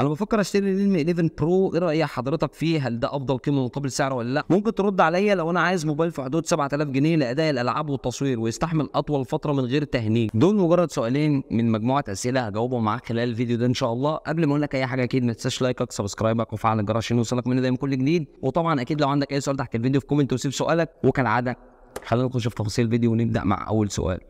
انا بفكر اشتري ريلمي 11 برو ايه راي حضرتك فيه هل ده افضل قيمه مقابل سعره ولا لا ممكن ترد عليا لو انا عايز موبايل في حدود 7000 جنيه لاداء الالعاب والتصوير ويستحمل اطول فتره من غير تهنيج دول مجرد سؤالين من مجموعه اسئله هجاوبهم معاك خلال الفيديو ده ان شاء الله قبل ما اقول لك اي حاجه اكيد ما تنساش لايكك سبسكرايبك وفعل الجرس عشان يوصلك مني دايما كل جديد وطبعا اكيد لو عندك اي سؤال تحت الفيديو في كومنت وسيب سؤالك وكالعاده خلينا نخش في تفاصيل الفيديو ونبدا مع اول سؤال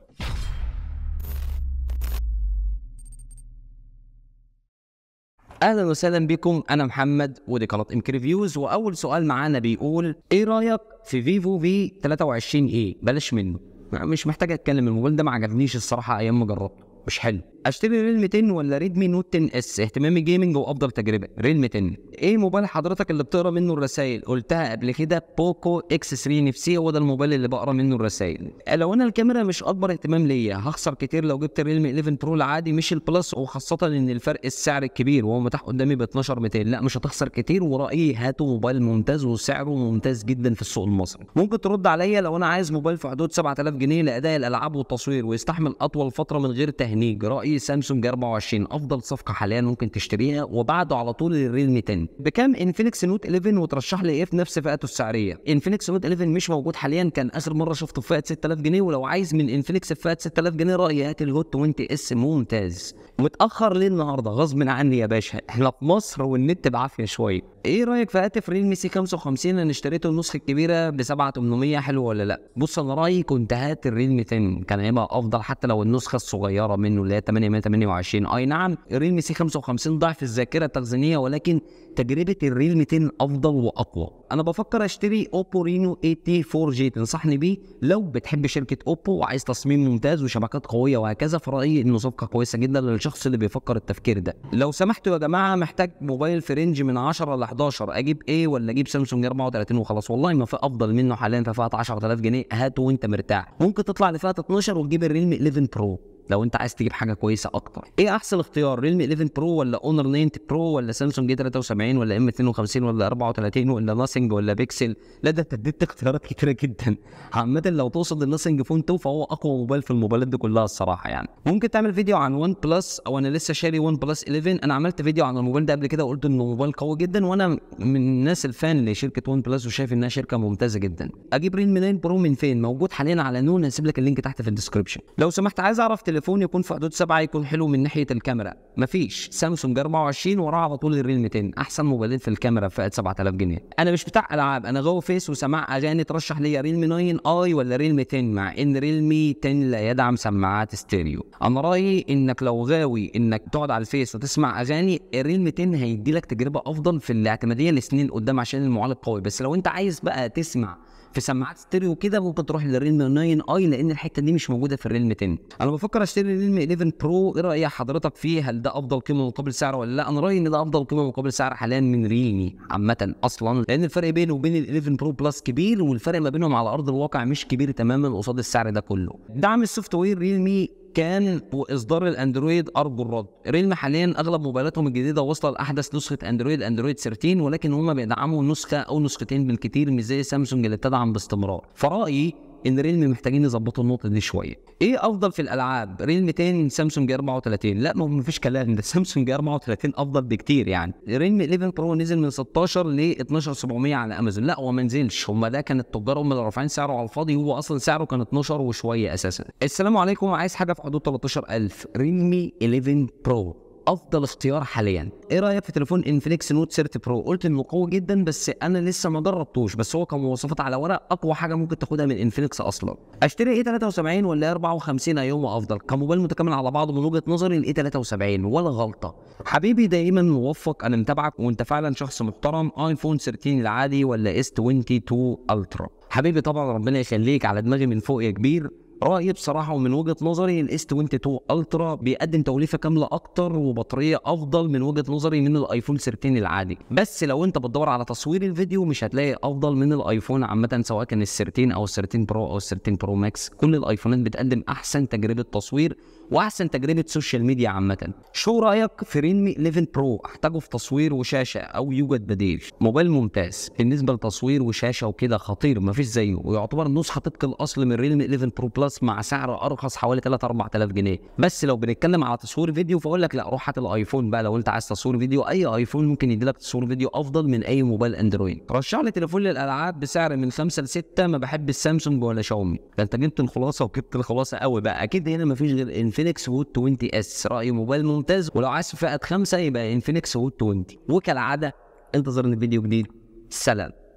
اهلا وسهلا بكم انا محمد ودي قناه ام ريفيوز واول سؤال معانا بيقول ايه رايك في فيفو في 23 ايه بلاش منه مش محتاج اتكلم الموبايل ده ما عجبنيش الصراحه ايام ما جربته مش حلو اشتري ريلمي 10 ولا ريدمي نوت 10 اس اهتمام الجيمنج وافضل تجربه ريلمي 10 ايه موبايل حضرتك اللي بتقرا منه الرسائل قلتها قبل كده بوكو اكس 3 نفسي هو ده الموبايل اللي بقرا منه الرسائل لو انا الكاميرا مش اكبر اهتمام ليا هخسر كتير لو جبت ريلمي 11 برو العادي مش البلس وخاصه ان الفرق السعر الكبير وهو متاح قدامي ب 12 200 لا مش هتخسر كتير ورايي هاتوا موبايل ممتاز وسعره ممتاز جدا في السوق المصري ممكن ترد عليا لو انا عايز موبايل في حدود 7000 جنيه لاداء الالعاب والتصوير ويستحمل اطول فتره من غير تهديد هنيج رايي سامسونج 24 افضل صفقه حاليا ممكن تشتريها وبعده على طول الريلمي 10 بكام انفينكس نوت 11 وترشح لي ايه في نفس فئته السعريه انفينكس نوت 11 مش موجود حاليا كان اخر مره شفته في فئه 6000 جنيه ولو عايز من انفينكس في فئه 6000 جنيه رايي هات الهوت 20 اس ممتاز متاخر ليه النهارده غصب عني يا باشا احنا في مصر والنت بعافيه شويه ايه رايك في هاتف ريلمي سي 55 انا اشتريته النسخه الكبيره ب 7800 حلو ولا لا بص انا رايي كنت هات الريلمي 10 كان هيبقى افضل حتى لو النسخه الصغيره منه اللي هي 828 اي نعم الريلمي سي 55 ضعف الذاكره التخزينيه ولكن تجربه الريلمي 10 افضل واقوى انا بفكر اشتري اوبو رينو اي تي 4 جي تنصحني بيه لو بتحب شركه اوبو وعايز تصميم ممتاز وشبكات قويه وهكذا فرايي انه صفقه كويسه جدا للشخص اللي بيفكر التفكير ده لو سمحتوا يا جماعه محتاج موبايل في رينج من 10 ل 11 اجيب ايه ولا اجيب سامسونج 34 وخلاص والله ما في افضل منه حاليا في فئه 10000 جنيه هاته وانت مرتاح ممكن تطلع لفئه 12 وتجيب الريلمي 11 برو لو انت عايز تجيب حاجه كويسه اكتر ايه احسن اختيار ريلمي 11 برو ولا اونر 9 برو ولا سامسونج جي 73 ولا ام 52 ولا 34 ولا ناسنج ولا بيكسل لا ده انت اديت اختيارات كتيره جدا عامه لو تقصد للناسنج فون 2 فهو اقوى موبايل في الموبايلات دي كلها الصراحه يعني ممكن تعمل فيديو عن ون بلس او انا لسه شاري ون بلس 11 انا عملت فيديو عن الموبايل ده قبل كده وقلت انه موبايل قوي جدا وانا من الناس الفان لشركه ون بلس وشايف انها شركه ممتازه جدا اجيب ريلمي 9 برو من فين موجود حاليا على نون هسيب لك اللينك تحت في الديسكربشن لو سمحت عايز اعرف تليفون تليفون يكون في حدود 7 يكون حلو من ناحيه الكاميرا مفيش سامسونج 24 وراه على طول الريل 200 احسن موبايلين في الكاميرا في فئه 7000 جنيه انا مش بتاع العاب انا جو فيس وسماع اغاني ترشح لي مي 9 اي ولا ريل 10 مع ان مي 10 لا يدعم سماعات ستيريو انا رايي انك لو غاوي انك تقعد على الفيس وتسمع اغاني الريل 10 هيدي لك تجربه افضل في الاعتماديه لسنين قدام عشان المعالج قوي بس لو انت عايز بقى تسمع في سماعات ستيريو كده ممكن تروح للريلم 9 اي لان الحته دي مش موجوده في الريلم 10 انا بفكر اشتري الريلم 11 برو ايه راي حضرتك فيه هل ده افضل قيمه مقابل سعر ولا لا انا رايي ان ده افضل قيمه مقابل سعر حاليا من ريلمي عامه اصلا لان الفرق بينه وبين ال 11 برو بلس كبير والفرق ما بينهم على ارض الواقع مش كبير تماما قصاد السعر ده كله دعم السوفت وير ريلمي كان واصدار الاندرويد ارجو الرد ريلم حاليا اغلب موبايلاتهم الجديده وصلت لاحدث نسخه اندرويد اندرويد 13 ولكن هم بيدعموا نسخه او نسختين بالكثير مش زي سامسونج اللي بتدعم باستمرار فرايي ان ريلمي محتاجين يظبطوا النقطه دي شويه ايه افضل في الالعاب ريلمي تاني سامسونج 34 لا ما فيش كلام ده سامسونج 34 افضل بكتير يعني ريلمي 11 برو نزل من 16 ل 12700 على امازون لا هو ما نزلش هم ده كان التجار هم اللي رافعين سعره على الفاضي هو اصلا سعره كان 12 وشويه اساسا السلام عليكم عايز حاجه في حدود 13000 ريلمي 11 برو افضل اختيار حاليا ايه رايك في تليفون انفينكس نوت 30 برو قلت انه قوي جدا بس انا لسه ما جربتوش بس هو كمواصفات على ورق اقوى حاجه ممكن تاخدها من انفينكس اصلا اشتري ايه 73 ولا 54 إيه ايوم افضل كموبايل متكامل على بعضه من وجهه نظري الايه 73 ولا غلطه حبيبي دايما موفق انا متابعك وانت فعلا شخص محترم ايفون 13 العادي ولا اس 22 الترا حبيبي طبعا ربنا يخليك على دماغي من فوق يا كبير رايي بصراحه ومن وجهه نظري الاس 22 الترا بيقدم توليفه كامله اكتر وبطاريه افضل من وجهه نظري من الايفون 13 العادي بس لو انت بتدور على تصوير الفيديو مش هتلاقي افضل من الايفون عامه سواء كان ال 13 او ال 13 برو او ال 13 برو ماكس كل الايفونات بتقدم احسن تجربه تصوير واحسن تجربه سوشيال ميديا عامه شو رايك في ريمي 11 برو احتاجه في تصوير وشاشه او يوجد بديل موبايل ممتاز بالنسبه لتصوير وشاشه وكده خطير مفيش زيه ويعتبر نسخه طبق الاصل من ريمي 11 برو بلس ارخص مع سعر ارخص حوالي 3 4000 جنيه بس لو بنتكلم على تصوير فيديو فاقول لك لا روح هات الايفون بقى لو انت عايز تصوير فيديو اي ايفون ممكن يديلك تصوير فيديو افضل من اي موبايل اندرويد رشح لي تليفون للالعاب بسعر من 5 ل 6 ما بحب السامسونج ولا شاومي ده انت جبت الخلاصه وجبت الخلاصه قوي بقى اكيد هنا ما فيش غير انفينكس وود 20 اس راي موبايل ممتاز ولو عايز فئه خمسه يبقى انفينكس وود 20 وكالعاده انتظر فيديو جديد سلام